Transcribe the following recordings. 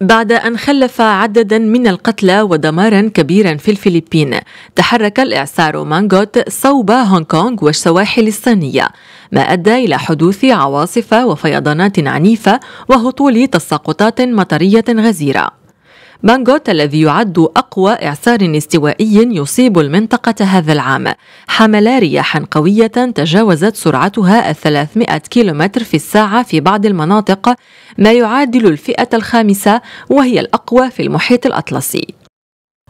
بعد أن خلف عددا من القتلى ودمارا كبيرا في الفلبين تحرك الإعصار مانغوت صوب هونغ كونغ والسواحل الصينية ما أدى إلى حدوث عواصف وفيضانات عنيفة وهطول تساقطات مطرية غزيرة بانغوت الذي يعد أقوى إعصار استوائي يصيب المنطقة هذا العام حمل رياحا قوية تجاوزت سرعتها 300 كيلومتر في الساعة في بعض المناطق ما يعادل الفئة الخامسة وهي الأقوى في المحيط الأطلسي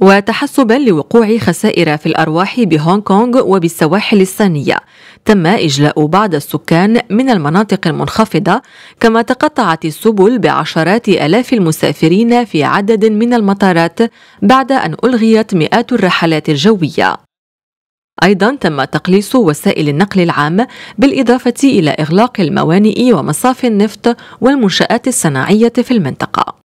وتحسبا لوقوع خسائر في الأرواح بهونغ كونغ وبالسواحل الصينية تم إجلاء بعض السكان من المناطق المنخفضة كما تقطعت السبل بعشرات ألاف المسافرين في عدد من المطارات بعد أن ألغيت مئات الرحلات الجوية أيضا تم تقليص وسائل النقل العام بالإضافة إلى إغلاق الموانئ ومصافي النفط والمنشآت الصناعية في المنطقة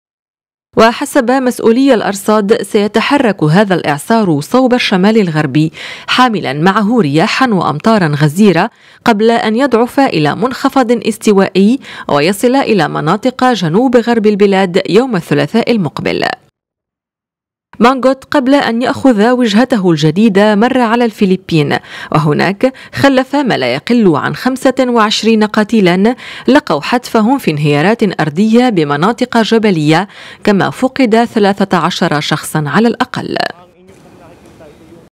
وحسب مسؤولي الأرصاد سيتحرك هذا الإعصار صوب الشمال الغربي حاملا معه رياحا وأمطارا غزيرة قبل أن يضعف إلى منخفض استوائي ويصل إلى مناطق جنوب غرب البلاد يوم الثلاثاء المقبل مانغوت قبل أن يأخذ وجهته الجديدة مر على الفلبين وهناك خلف ما لا يقل عن 25 قتيلا لقوا حتفهم في انهيارات أرضية بمناطق جبلية كما فقد 13 شخصا على الأقل